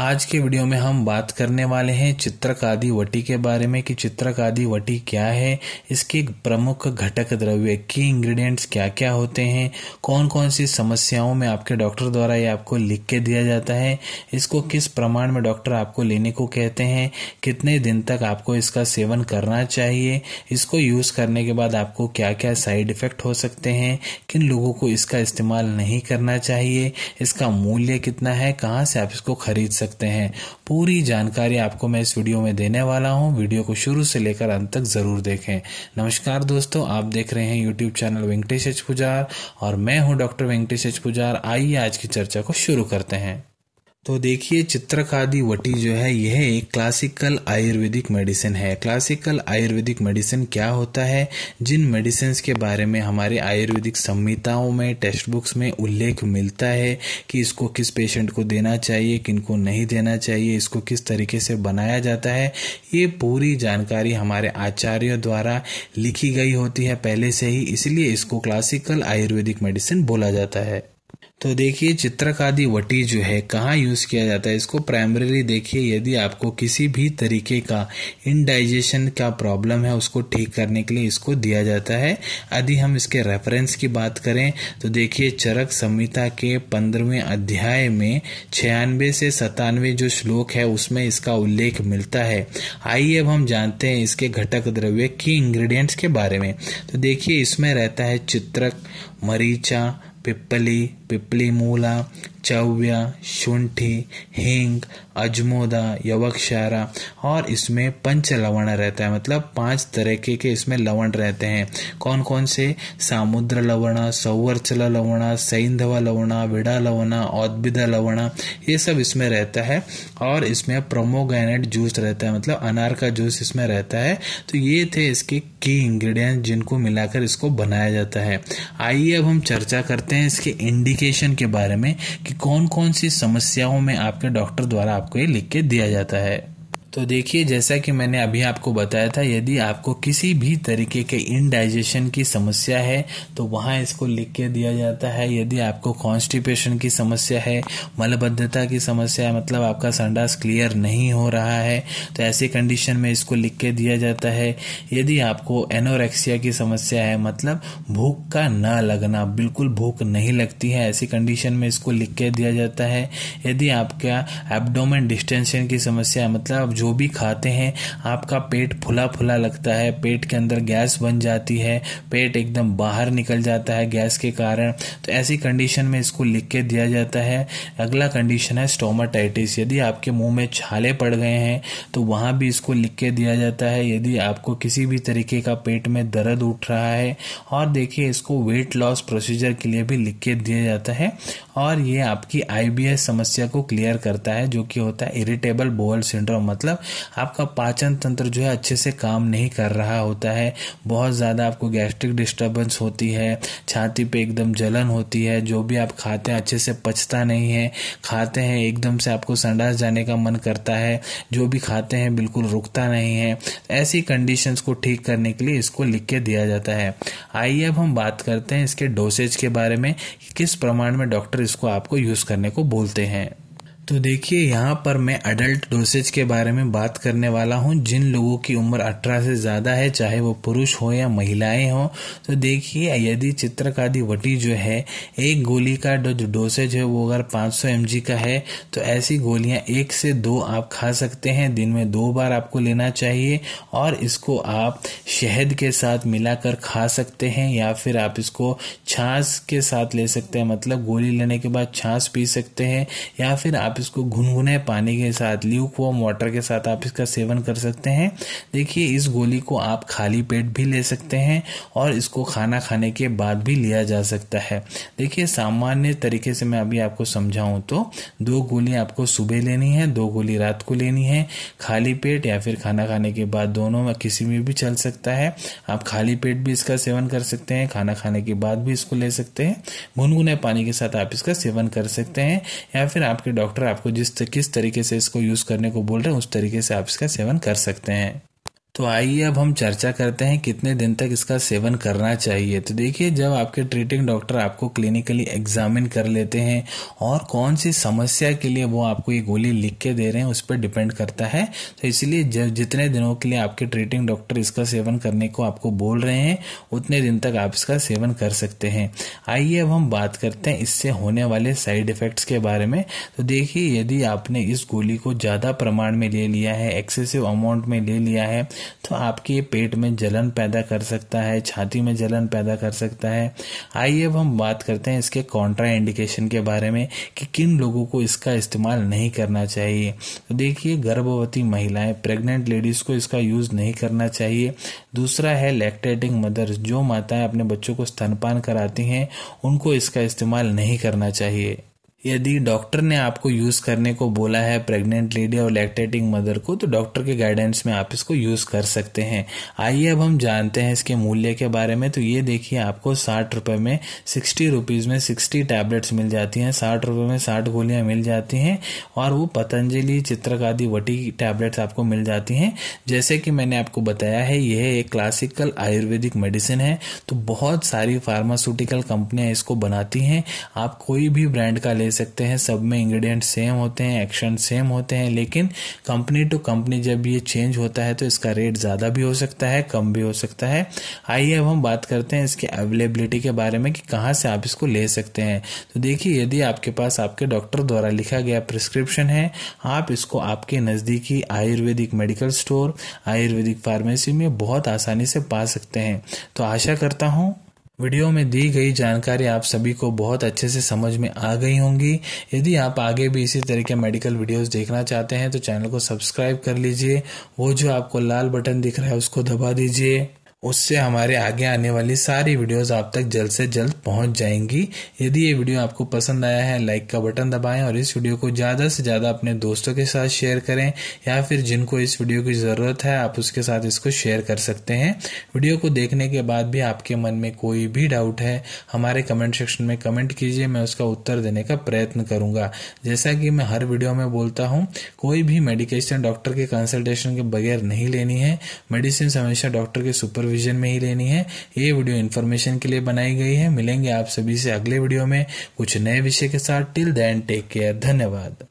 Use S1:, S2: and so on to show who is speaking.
S1: आज के वीडियो में हम बात करने वाले हैं चित्रक आदि वटी के बारे में कि चित्रक आदि वटी क्या है इसके प्रमुख घटक द्रव्य की इंग्रेडिएंट्स क्या क्या होते हैं कौन कौन सी समस्याओं में आपके डॉक्टर द्वारा ये आपको लिख के दिया जाता है इसको किस प्रमाण में डॉक्टर आपको लेने को कहते हैं कितने दिन तक आपको इसका सेवन करना चाहिए इसको यूज़ करने के बाद आपको क्या क्या साइड इफ़ेक्ट हो सकते हैं किन लोगों को इसका इस्तेमाल नहीं करना चाहिए इसका मूल्य कितना है कहाँ से आप इसको खरीद सकते हैं पूरी जानकारी आपको मैं इस वीडियो में देने वाला हूं वीडियो को शुरू से लेकर अंत तक ज़रूर देखें नमस्कार दोस्तों आप देख रहे हैं YouTube channel Venkatesh H Pujar और मैं हूँ डॉक्टर वेंकटेश एच पुजार आइए आज की चर्चा को शुरू करते हैं तो देखिए चित्रकादि वटी जो है यह एक क्लासिकल आयुर्वेदिक मेडिसिन है क्लासिकल आयुर्वेदिक मेडिसिन क्या होता है जिन मेडिसिन के बारे में हमारे आयुर्वेदिक संहिताओं में टेक्स्ट बुक्स में उल्लेख मिलता है कि इसको किस पेशेंट को देना चाहिए किनको नहीं देना चाहिए इसको किस तरीके से बनाया जाता है ये पूरी जानकारी हमारे आचार्यों द्वारा लिखी गई होती है पहले से ही इसलिए इसको क्लासिकल आयुर्वेदिक मेडिसिन बोला जाता है तो देखिए चित्रक आदि वटी जो है कहाँ यूज़ किया जाता है इसको प्राइमरीली देखिए यदि आपको किसी भी तरीके का इनडाइजेशन का प्रॉब्लम है उसको ठीक करने के लिए इसको दिया जाता है यदि हम इसके रेफरेंस की बात करें तो देखिए चरक संहिता के पंद्रहवें अध्याय में छियानवे से सतानवे जो श्लोक है उसमें इसका उल्लेख मिलता है आइए अब हम जानते हैं इसके घटक द्रव्य की इंग्रीडियंट्स के बारे में तो देखिए इसमें रहता है चित्रक मरीचा पिपली पिपली मूला चव्य शुंठी हिंग अजमोदा यवक्षारा और इसमें पंच लवण रहता है मतलब पांच तरीके के इसमें लवण रहते हैं कौन कौन से सामुद्र लवणा सौवरचला लवणा सैंधवा लवणा विड़ा लवण औद्भिदा लवणा ये सब इसमें रहता है और इसमें प्रोमोगैनेट जूस रहता है मतलब अनार का जूस इसमें रहता है तो ये थे इसके की इंग्रेडिएंट जिनको मिलाकर इसको बनाया जाता है आइए अब हम चर्चा करते हैं इसके इंडी एप्लीकेशन के बारे में कि कौन कौन सी समस्याओं में आपके डॉक्टर द्वारा आपको ये लिख के दिया जाता है तो देखिए जैसा कि मैंने अभी आपको बताया था यदि आपको किसी भी तरीके के इनडाइजेशन की समस्या है तो वहाँ इसको लिख के दिया जाता है यदि आपको कॉन्स्टिपेशन की समस्या है मलबद्धता की समस्या है मतलब आपका संडास क्लियर नहीं हो रहा है तो ऐसी कंडीशन में इसको लिख के दिया जाता है यदि आपको एनोरेक्सिया की समस्या है मतलब भूख का ना लगना बिल्कुल भूख नहीं लगती है ऐसी कंडीशन में इसको लिख के दिया जाता है यदि आपका एबडोमेन डिस्टेंशन की समस्या मतलब जो भी खाते हैं आपका पेट फुला फुला लगता है पेट के अंदर गैस बन जाती है पेट एकदम बाहर निकल जाता है गैस के कारण तो ऐसी कंडीशन में इसको लिख के दिया जाता है अगला कंडीशन है स्टोमाटाइटिस यदि आपके मुंह में छाले पड़ गए हैं तो वहाँ भी इसको लिख के दिया जाता है यदि आपको किसी भी तरीके का पेट में दर्द उठ रहा है और देखिए इसको वेट लॉस प्रोसीजर के लिए भी लिख के दिया जाता है और ये आपकी आई समस्या को क्लियर करता है जो कि होता है इरिटेबल बोअल सिंड्रोम मतलब आपका पाचन तंत्र जो है अच्छे से काम नहीं कर रहा होता है बहुत ज़्यादा आपको गैस्ट्रिक डिस्टर्बेंस होती है छाती पे एकदम जलन होती है जो भी आप खाते हैं अच्छे से पचता नहीं है खाते हैं एकदम से आपको संडास जाने का मन करता है जो भी खाते हैं बिल्कुल रुकता नहीं है ऐसी कंडीशंस को ठीक करने के लिए इसको लिख के दिया जाता है आइए अब हम बात करते हैं इसके डोसेज के बारे में किस प्रमाण में डॉक्टर इसको आपको यूज़ करने को बोलते हैं तो देखिए यहाँ पर मैं अडल्ट डोसेज के बारे में बात करने वाला हूँ जिन लोगों की उम्र 18 से ज़्यादा है चाहे वो पुरुष हो या महिलाएं हों तो देखिए यदि चित्रकादी वटी जो है एक गोली का जो डोसेज है वो अगर 500 सौ का है तो ऐसी गोलियाँ एक से दो आप खा सकते हैं दिन में दो बार आपको लेना चाहिए और इसको आप शहद के साथ मिलाकर खा सकते हैं या फिर आप इसको छाछ के साथ ले सकते हैं मतलब गोली लेने के बाद छाछ पी सकते हैं या फिर आप इसको गुनगुने पानी के साथ ल्यूक वॉम वाटर के साथ आप इसका सेवन कर सकते हैं देखिए इस गोली को आप खाली पेट भी ले सकते हैं और इसको खाना खाने के बाद भी लिया जा सकता है देखिए सामान्य तरीके से मैं अभी आपको समझाऊँ तो दो गोली आपको सुबह लेनी है दो गोली रात को लेनी है खाली पेट या फिर खाना खाने के बाद दोनों में किसी में भी चल सकता है आप खाली पेट भी इसका सेवन कर सकते हैं खाना खाने के बाद भी इसको ले सकते हैं गुनगुने पानी के साथ आप इसका सेवन कर सकते हैं या फिर आपके डॉक्टर डॉक्टर आपको जिस किस तरीके से इसको यूज़ करने को बोल रहे हैं उस तरीके से आप इसका सेवन कर सकते हैं तो आइए अब हम चर्चा करते हैं कितने दिन तक इसका सेवन करना चाहिए तो देखिए जब आपके ट्रीटिंग डॉक्टर आपको क्लिनिकली एग्जामिन कर लेते हैं और कौन सी समस्या के लिए वो आपको ये गोली लिख के दे रहे हैं उस पर डिपेंड करता है तो इसलिए जब जितने दिनों के लिए आपके ट्रीटिंग डॉक्टर इसका सेवन करने को आपको बोल रहे हैं उतने दिन तक आप इसका सेवन कर सकते हैं आइए अब हम बात करते हैं इससे होने वाले साइड इफ़ेक्ट्स के बारे में तो देखिए यदि आपने इस गोली को ज़्यादा प्रमाण में ले लिया है एक्सेसिव अमाउंट में ले लिया है तो आपके पेट में जलन पैदा कर सकता है छाती में जलन पैदा कर सकता है आइए अब हम बात करते हैं इसके कॉन्ट्रा इंडिकेशन के बारे में कि किन लोगों को इसका इस्तेमाल नहीं करना चाहिए तो देखिए गर्भवती महिलाएं प्रेग्नेंट लेडीज़ को इसका यूज़ नहीं करना चाहिए दूसरा है लैक्टेटिंग मदर्स जो माताएं अपने बच्चों को स्तनपान कराती हैं उनको इसका इस्तेमाल नहीं करना चाहिए यदि डॉक्टर ने आपको यूज़ करने को बोला है प्रेग्नेंट लेडी और लैक्टेटिंग मदर को तो डॉक्टर के गाइडेंस में आप इसको यूज़ कर सकते हैं आइए अब हम जानते हैं इसके मूल्य के बारे में तो ये देखिए आपको साठ रुपए में सिक्सटी रुपीज़ में सिक्सटी टैबलेट्स मिल जाती हैं साठ रुपये में साठ गोलियां मिल जाती हैं और वो पतंजलि चित्रक आदि वटी टैबलेट्स आपको मिल जाती हैं जैसे कि मैंने आपको बताया है यह एक क्लासिकल आयुर्वेदिक मेडिसिन है तो बहुत सारी फार्मास्यूटिकल कंपनियाँ इसको बनाती हैं आप कोई भी ब्रांड का ले सकते हैं सब में इंग्रेडिएंट सेम होते हैं एक्शन सेम होते हैं लेकिन कंपनी टू कंपनी जब ये चेंज होता है तो इसका रेट ज़्यादा भी हो सकता है कम भी हो सकता है आइए अब हम बात करते हैं इसके अवेलेबिलिटी के बारे में कि कहाँ से आप इसको ले सकते हैं तो देखिए यदि आपके पास आपके डॉक्टर द्वारा लिखा गया प्रिस्क्रिप्शन है आप इसको आपके नज़दीकी Ayurvedic medical store Ayurvedic pharmacy में बहुत आसानी से पा सकते हैं तो आशा करता हूँ वीडियो में दी गई जानकारी आप सभी को बहुत अच्छे से समझ में आ गई होंगी यदि आप आगे भी इसी तरह के मेडिकल वीडियोस देखना चाहते हैं तो चैनल को सब्सक्राइब कर लीजिए वो जो आपको लाल बटन दिख रहा है उसको दबा दीजिए उससे हमारे आगे आने वाली सारी वीडियोस आप तक जल्द से जल्द पहुंच जाएंगी यदि ये वीडियो आपको पसंद आया है लाइक का बटन दबाएं और इस वीडियो को ज़्यादा से ज़्यादा अपने दोस्तों के साथ शेयर करें या फिर जिनको इस वीडियो की ज़रूरत है आप उसके साथ इसको शेयर कर सकते हैं वीडियो को देखने के बाद भी आपके मन में कोई भी डाउट है हमारे कमेंट सेक्शन में कमेंट कीजिए मैं उसका उत्तर देने का प्रयत्न करूँगा जैसा कि मैं हर वीडियो में बोलता हूँ कोई भी मेडिकेशन डॉक्टर के कंसल्टेशन के बगैर नहीं लेनी है मेडिसिन हमेशा डॉक्टर के सुपर प्रोविजन में ही लेनी है ये वीडियो इन्फॉर्मेशन के लिए बनाई गई है मिलेंगे आप सभी से अगले वीडियो में कुछ नए विषय के साथ टिल देन टेक केयर धन्यवाद